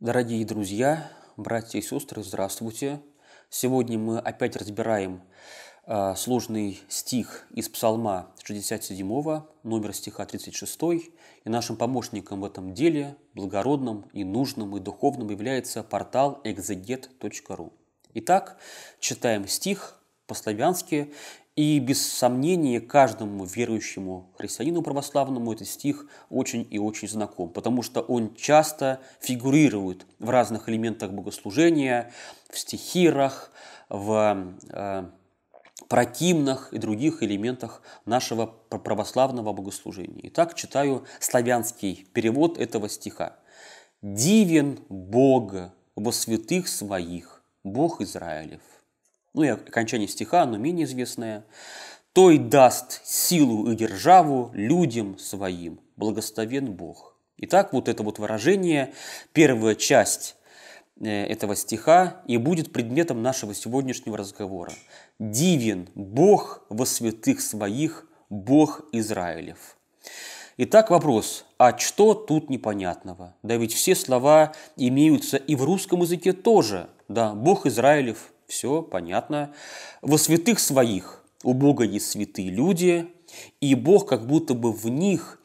Дорогие друзья, братья и сестры, здравствуйте! Сегодня мы опять разбираем э, сложный стих из Псалма 67, номер стиха 36, и нашим помощником в этом деле, благородным и нужным и духовным, является портал exeget.ru. Итак, читаем стих по-славянски и без сомнения каждому верующему христианину православному этот стих очень и очень знаком, потому что он часто фигурирует в разных элементах богослужения, в стихирах, в э, противных и других элементах нашего православного богослужения. Итак, читаю славянский перевод этого стиха. «Дивен Бога во святых своих, Бог Израилев» ну и окончание стиха, но менее известное. «Той даст силу и державу людям своим, благословен Бог». Итак, вот это вот выражение, первая часть э, этого стиха и будет предметом нашего сегодняшнего разговора. «Дивен Бог во святых своих, Бог Израилев». Итак, вопрос, а что тут непонятного? Да ведь все слова имеются и в русском языке тоже. Да, Бог Израилев, все понятно. Во святых своих у Бога есть святые люди, и Бог как будто бы в них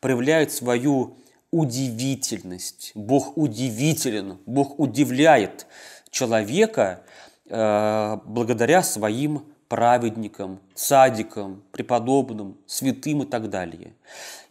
проявляет свою удивительность. Бог удивителен, Бог удивляет человека э, благодаря своим праведникам, садикам преподобным, святым и так далее.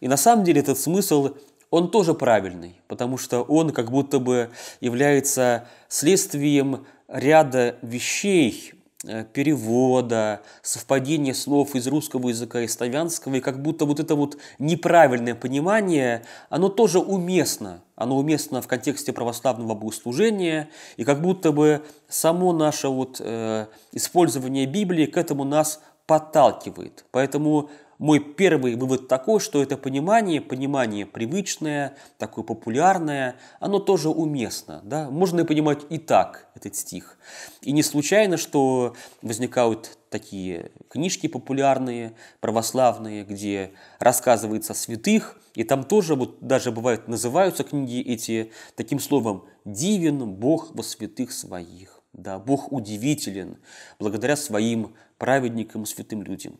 И на самом деле этот смысл, он тоже правильный, потому что он как будто бы является следствием ряда вещей, э, перевода, совпадение слов из русского языка и славянского, и как будто вот это вот неправильное понимание, оно тоже уместно. Оно уместно в контексте православного богослужения, и как будто бы само наше вот, э, использование Библии к этому нас подталкивает. Поэтому мой первый вывод такой, что это понимание, понимание привычное, такое популярное, оно тоже уместно. Да? Можно понимать и так этот стих. И не случайно, что возникают такие книжки популярные, православные, где рассказывается о святых, и там тоже вот даже бывает называются книги эти таким словом «Дивен Бог во святых своих». Да, Бог удивителен благодаря своим праведникам святым людям.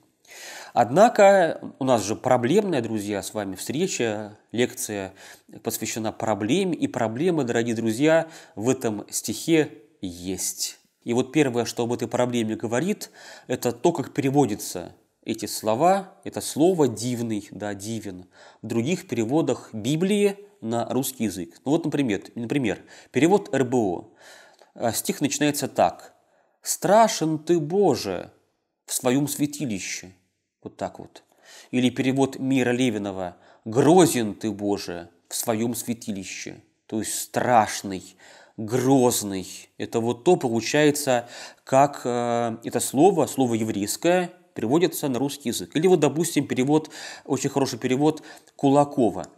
Однако у нас же проблемная, друзья, с вами встреча, лекция посвящена проблеме, и проблемы, дорогие друзья, в этом стихе есть. И вот первое, что об этой проблеме говорит, это то, как переводится эти слова, это слово «дивный», да, «дивен», в других переводах Библии на русский язык. Ну вот, например, например перевод РБО. Э, стих начинается так. «Страшен ты, Боже, в своем святилище, вот так вот. Или перевод Мира Левинова «Грозен ты, Боже, в своем святилище». То есть страшный, грозный. Это вот то получается, как э, это слово, слово еврейское, переводится на русский язык. Или вот, допустим, перевод, очень хороший перевод Кулакова.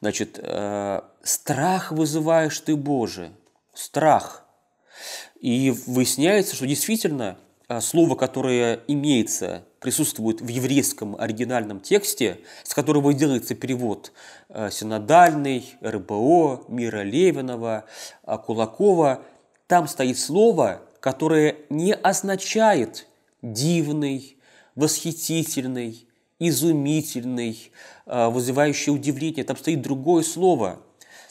Значит, э, страх вызываешь ты, Боже, страх. И выясняется, что действительно э, слово, которое имеется присутствует в еврейском оригинальном тексте, с которого делается перевод э, синодальный, РБО, Мира Левинова, э, Кулакова, там стоит слово, которое не означает «дивный», «восхитительный», «изумительный», э, «вызывающий удивление». Там стоит другое слово.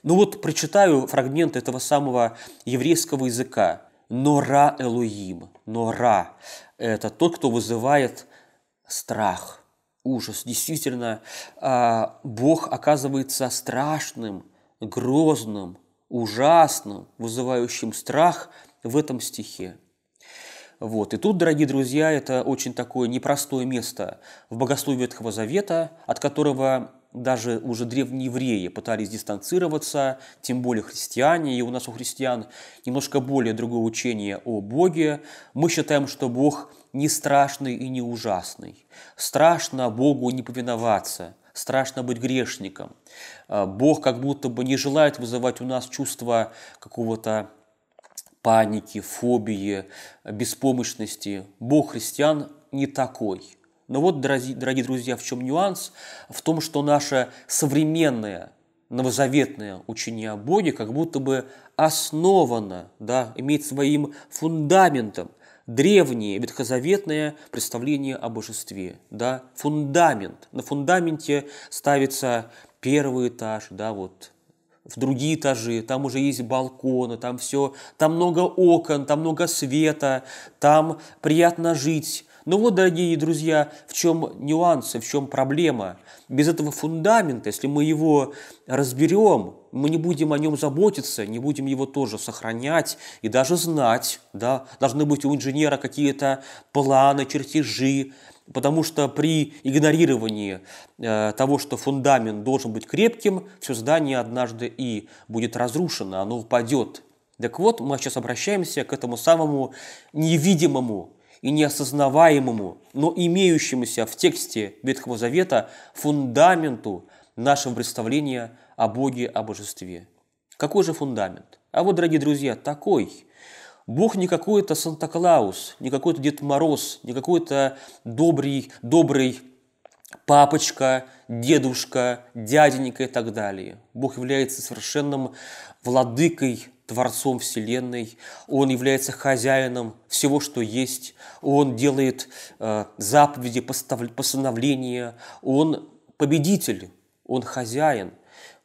Ну вот прочитаю фрагмент этого самого еврейского языка. «Нора Элоим», «нора» – это тот, кто вызывает страх, ужас. Действительно, а, Бог оказывается страшным, грозным, ужасным, вызывающим страх в этом стихе. Вот. И тут, дорогие друзья, это очень такое непростое место в богословии Ветхого Завета, от которого даже уже древние евреи пытались дистанцироваться, тем более христиане, и у нас у христиан немножко более другое учение о Боге. Мы считаем, что Бог не страшный и не ужасный. Страшно Богу не повиноваться, страшно быть грешником. А, Бог как будто бы не желает вызывать у нас чувство какого-то паники, фобии, беспомощности. Бог христиан не такой – но вот, дорогие, друзья, в чем нюанс? В том, что наше современное новозаветное учение о Боге как будто бы основано, да, имеет своим фундаментом древнее ветхозаветное представление о божестве, да, фундамент. На фундаменте ставится первый этаж, да, вот в другие этажи, там уже есть балконы, там все, там много окон, там много света, там приятно жить, ну вот, дорогие друзья, в чем нюансы, в чем проблема. Без этого фундамента, если мы его разберем, мы не будем о нем заботиться, не будем его тоже сохранять и даже знать. Да? Должны быть у инженера какие-то планы, чертежи, потому что при игнорировании э, того, что фундамент должен быть крепким, все здание однажды и будет разрушено, оно упадет. Так вот, мы сейчас обращаемся к этому самому невидимому и неосознаваемому, но имеющемуся в тексте Ветхого Завета фундаменту нашего представления о Боге, о Божестве. Какой же фундамент? А вот, дорогие друзья, такой. Бог не какой-то Санта-Клаус, не какой-то Дед Мороз, не какой-то добрый, добрый папочка, дедушка, дяденька и так далее. Бог является совершенным владыкой Творцом Вселенной, Он является хозяином всего, что есть, Он делает э, заповеди, постановления, Он победитель, Он хозяин,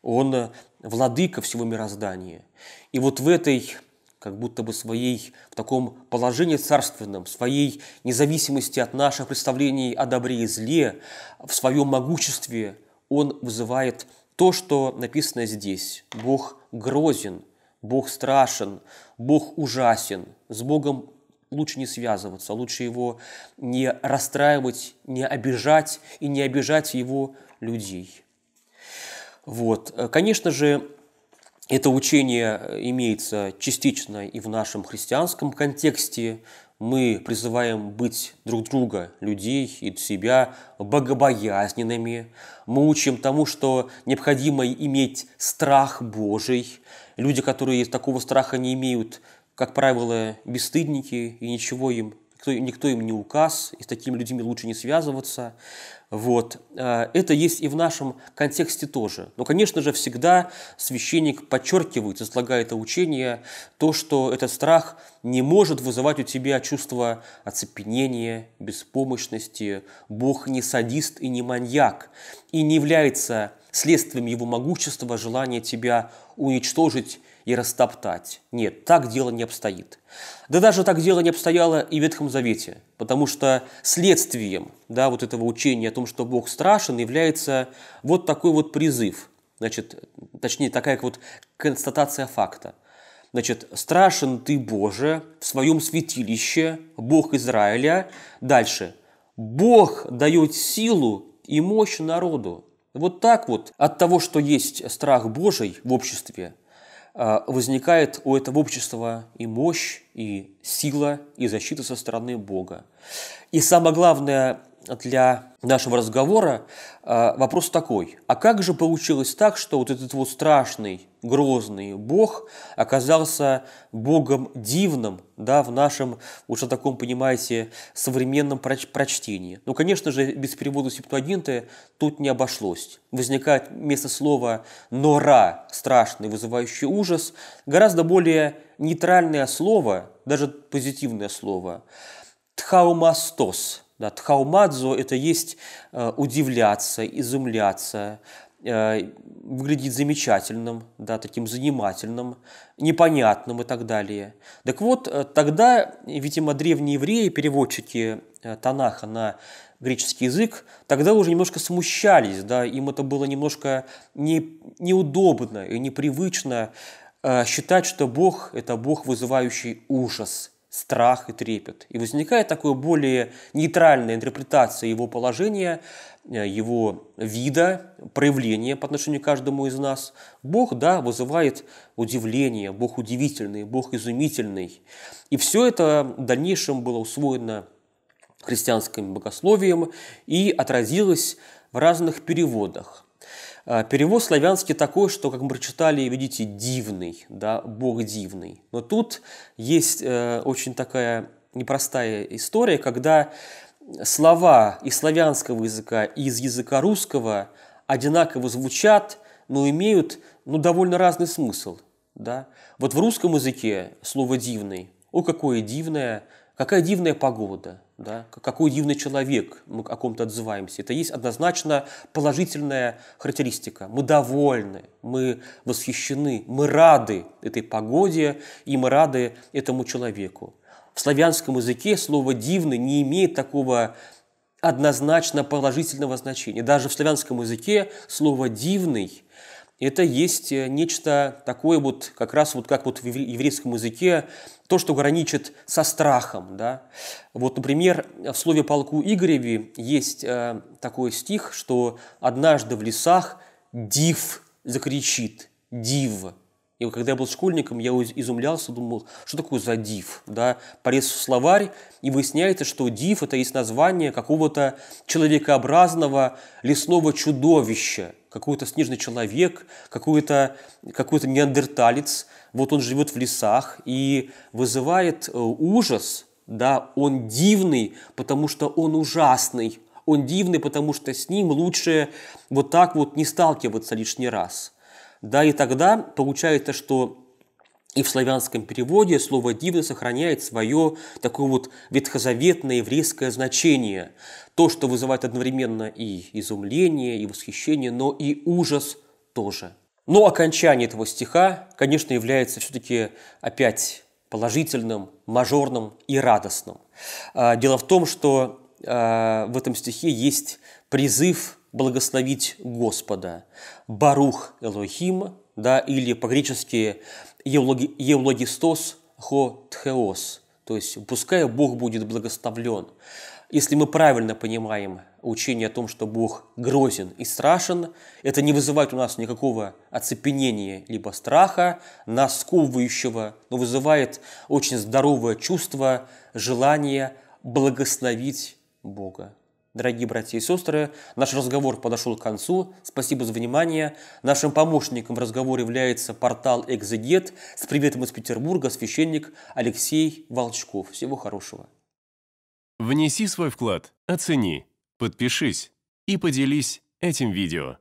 Он э, владыка всего мироздания. И вот в этой как будто бы своей, в таком положении царственном, своей независимости от наших представлений о добре и зле, в своем могуществе он вызывает то, что написано здесь. Бог грозен – Бог страшен, Бог ужасен, с Богом лучше не связываться, лучше его не расстраивать, не обижать и не обижать его людей. Вот. Конечно же, это учение имеется частично и в нашем христианском контексте. Мы призываем быть друг друга, людей и себя богобоязненными. Мы учим тому, что необходимо иметь страх Божий – Люди, которые такого страха не имеют, как правило, бесстыдники, и ничего им, никто, никто им не указ, и с такими людьми лучше не связываться. Вот. А, это есть и в нашем контексте тоже. Но, конечно же, всегда священник подчеркивает, излагая это учение, то, что этот страх не может вызывать у тебя чувство оцепенения, беспомощности. Бог не садист и не маньяк, и не является следствием его могущества желание тебя уничтожить и растоптать. Нет, так дело не обстоит. Да даже так дело не обстояло и в Ветхом Завете, потому что следствием да, вот этого учения о том, что Бог страшен, является вот такой вот призыв, значит, точнее, такая вот констатация факта. Значит, страшен ты, Боже, в своем святилище, Бог Израиля. Дальше. Бог дает силу и мощь народу. Вот так вот от того, что есть страх Божий в обществе, а, возникает у этого общества и мощь, и сила, и защита со стороны Бога. И самое главное, для нашего разговора э, вопрос такой. А как же получилось так, что вот этот вот страшный, грозный бог оказался богом дивным да, в нашем, уже таком, понимаете, современном проч- прочтении? Ну, конечно же, без перевода септуагинты тут не обошлось. Возникает вместо слова «нора» – страшный, вызывающий ужас, гораздо более нейтральное слово, даже позитивное слово – «тхаумастос» Да, тхаумадзо – это есть э, удивляться, изумляться, э, выглядеть замечательным, да, таким занимательным, непонятным и так далее. Так вот, э, тогда, видимо, древние евреи, переводчики Танаха на греческий язык, тогда уже немножко смущались, да, им это было немножко не, неудобно и непривычно э, считать, что Бог – это Бог, вызывающий ужас – страх и трепет. И возникает такое более нейтральная интерпретация его положения, э, его вида, проявления по отношению к каждому из нас. Бог, да, вызывает удивление, Бог удивительный, Бог изумительный. И все это в дальнейшем было усвоено христианским богословием и отразилось в разных переводах. А, перевод славянский такой, что, как мы прочитали, видите, дивный, да, бог дивный. Но тут есть э, очень такая непростая история, когда слова из славянского языка и из языка русского одинаково звучат, но имеют ну, довольно разный смысл. Да? Вот в русском языке слово «дивный» – о, какое дивное, какая дивная погода, да, какой дивный человек мы о ком-то отзываемся. Это есть однозначно положительная характеристика. Мы довольны, мы восхищены, мы рады этой погоде и мы рады этому человеку. В славянском языке слово «дивный» не имеет такого однозначно положительного значения. Даже в славянском языке слово «дивный» это есть э, нечто такое вот, как раз вот как вот в еврейском языке, то, что граничит со страхом, да. Вот, например, в слове полку Игореви есть э, такой стих, что «однажды в лесах див закричит, див». И когда я был школьником, я изумлялся, думал, что такое за див, да, полез в словарь, и выясняется, что див – это есть название какого-то человекообразного лесного чудовища, какой-то снежный человек, какой-то какой то неандерталец, вот он живет в лесах и вызывает э, ужас, да, он дивный, потому что он ужасный, он дивный, потому что с ним лучше вот так вот не сталкиваться лишний раз – да, и тогда получается, что и в славянском переводе слово "дивно" сохраняет свое такое вот ветхозаветное еврейское значение. То, что вызывает одновременно и изумление, и восхищение, но и ужас тоже. Но окончание этого стиха, конечно, является все-таки опять положительным, мажорным и радостным. А, дело в том, что а, в этом стихе есть призыв благословить Господа. Барух Элохим, да, или по-гречески Евлогистос хо тхеос, то есть пускай Бог будет благословлен. Если мы правильно понимаем учение о том, что Бог грозен и страшен, это не вызывает у нас никакого оцепенения либо страха, нас но вызывает очень здоровое чувство, желание благословить Бога. Дорогие братья и сестры, наш разговор подошел к концу. Спасибо за внимание. Нашим помощником в разговоре является портал «Экзегет». С приветом из Петербурга священник Алексей Волчков. Всего хорошего. Внеси свой вклад, оцени, подпишись и поделись этим видео.